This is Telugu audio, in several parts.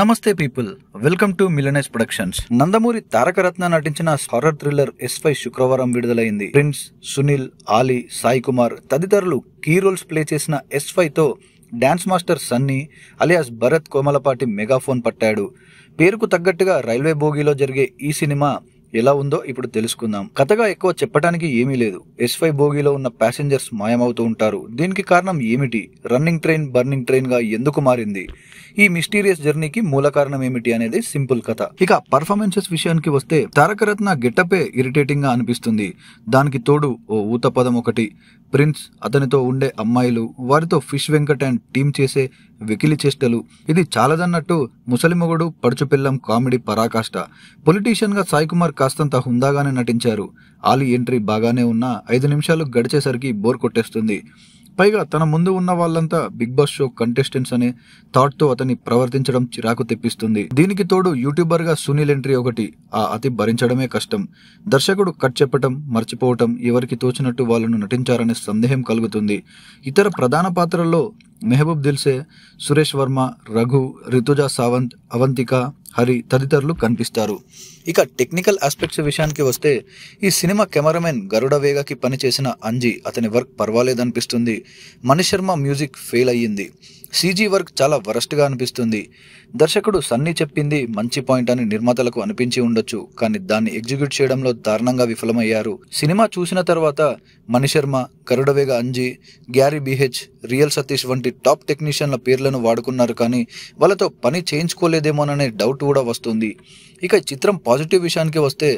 నమస్తే పీపుల్ వెల్కమ్ టు మిలనైజ్ ప్రొడక్షన్స్ నందమూరి రత్న నటించిన హారర్ థ్రిల్లర్ ఎస్వై శుక్రవారం విడుదలైంది ప్రిన్స్ సునీల్ ఆలీ సాయి కుమార్ తదితరులు కీ రోల్స్ ప్లే చేసిన ఎస్వైతో dance master Sunny alias Bharat Komalapati megaphone పట్టాడు పేరుకు తగ్గట్టుగా రైల్వే బోగీలో జరిగే ఈ సినిమా ఎలా ఉందో ఇప్పుడు తెలుసుకుందాం కథగా ఎక్కువ చెప్పడానికి ఏమీ లేదు ఎస్ బోగీలో ఉన్న ప్యాసింజర్స్ మాయమవుతూ ఉంటారు దీనికి కారణం ఏమిటి రన్నింగ్ ట్రైన్ బర్నింగ్ ట్రైన్ గా ఎందుకు మారింది ఈ మిస్టీరియస్ జర్నీకి మూల కారణం ఏమిటి అనేది సింపుల్ కథ ఇక పర్ఫార్మెన్సెస్ విషయానికి వస్తే తారకరత్న గెటపే ఇరిటేటింగ్ గా అనిపిస్తుంది దానికి తోడు ఓ ఊత పదం ఒకటి ప్రిన్స్ అతనితో ఉండే అమ్మాయిలు వారితో ఫిష్ వెంకట్ అండ్ టీం చేసే వెకిలి చేష్టలు ఇది చాలదన్నట్టు ముసలిమొగుడు పడుచుపిల్లం కామెడీ పరాకాష్ట పొలిటీషియన్ గా సాయి కుమార్ కాస్తంత హుందాగానే నటించారు ఆలీ ఎంట్రీ బాగానే ఉన్నా ఐదు నిమిషాలు గడిచేసరికి బోర్ కొట్టేస్తుంది పైగా తన ముందు ఉన్న వాళ్ళంతా బిగ్ బాస్ షో కంటెస్టెంట్స్ అనే థాట్తో అతని ప్రవర్తించడం చిరాకు తెప్పిస్తుంది దీనికి తోడు యూట్యూబర్గా సునీల్ ఎంట్రీ ఒకటి ఆ అతి భరించడమే కష్టం దర్శకుడు కట్ చెప్పటం మర్చిపోవటం ఎవరికి తోచినట్టు వాళ్ళను నటించారనే సందేహం కలుగుతుంది ఇతర ప్రధాన పాత్రల్లో మెహబూబ్ దిల్సే సురేష్ వర్మ రఘు రితుజా సావంత్ అవంతిక హరి తదితరులు కనిపిస్తారు ఇక టెక్నికల్ ఆస్పెక్ట్స్ విషయానికి వస్తే ఈ సినిమా కెమెరామెన్ గరుడ వేగకి పనిచేసిన అంజీ అతని వర్క్ పర్వాలేదనిపిస్తుంది మణిశర్మ మ్యూజిక్ ఫెయిల్ అయ్యింది సీజీ వర్క్ చాలా వరస్ట్గా అనిపిస్తుంది దర్శకుడు సన్నీ చెప్పింది మంచి పాయింట్ అని నిర్మాతలకు అనిపించి ఉండొచ్చు కానీ దాన్ని ఎగ్జిక్యూట్ చేయడంలో దారుణంగా విఫలమయ్యారు సినిమా చూసిన తర్వాత Mani Sharma కరుడవేగ Anji Gary BH real Satish వంటి టాప్ టెక్నీషియన్ల పేర్లను వాడుకున్నారు కానీ వాళ్ళతో పని చేయించుకోలేదేమోననే డౌట్ కూడా వస్తుంది ఇక చిత్రం పాజిటివ్ విషయానికి వస్తే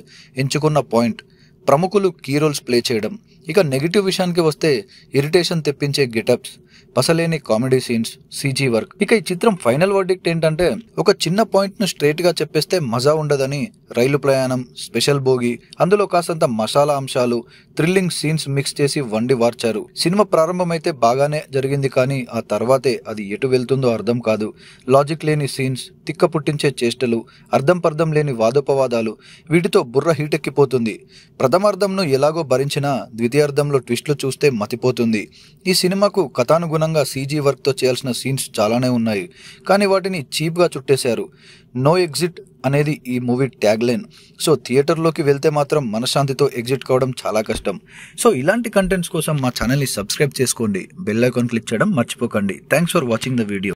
ఎంచుకున్న పాయింట్ ప్రముఖులు కీ రోల్స్ ప్లే చేయడం ఇక నెగిటివ్ విషయానికి వస్తే ఇరిటేషన్ తెప్పించే గెటప్స్ పసలేని కామెడీ సీన్స్ సీజీ వర్క్ ఇక ఈ చిత్రం ఫైనల్ వర్డిక్ట్ ఏంటంటే ఒక చిన్న పాయింట్ను స్ట్రైట్గా చెప్పేస్తే మజా ఉండదని రైలు ప్రయాణం స్పెషల్ భోగి అందులో కాస్తంత మసాలా అంశాలు థ్రిల్లింగ్ సీన్స్ మిక్స్ చేసి వండి వార్చారు సినిమా ప్రారంభమైతే బాగానే జరిగింది కానీ ఆ తర్వాతే అది ఎటు వెళ్తుందో అర్థం కాదు లాజిక్ లేని సీన్స్ తిక్క పుట్టించే చేష్టలు అర్థం పర్థం లేని వాదోపవాదాలు వీటితో బుర్ర హీటెక్కిపోతుంది ప్రథమార్థంను ఎలాగో భరించినా ద్వితీయార్థంలో ట్విస్ట్లు చూస్తే మతిపోతుంది ఈ సినిమాకు కథానుగుణంగా సీజీ వర్క్తో చేయాల్సిన సీన్స్ చాలానే ఉన్నాయి కానీ వాటిని చీప్గా చుట్టేశారు నో ఎగ్జిట్ అనేది ఈ మూవీ ట్యాగ్ లైన్ సో థియేటర్లోకి వెళ్తే మాత్రం మనశ్శాంతితో ఎగ్జిట్ కావడం చాలా కష్టం సో ఇలాంటి కంటెంట్స్ కోసం మా ఛానల్ని సబ్స్క్రైబ్ చేసుకోండి బెల్ ఐకాన్ క్లిక్ చేయడం మర్చిపోకండి thanks for watching the video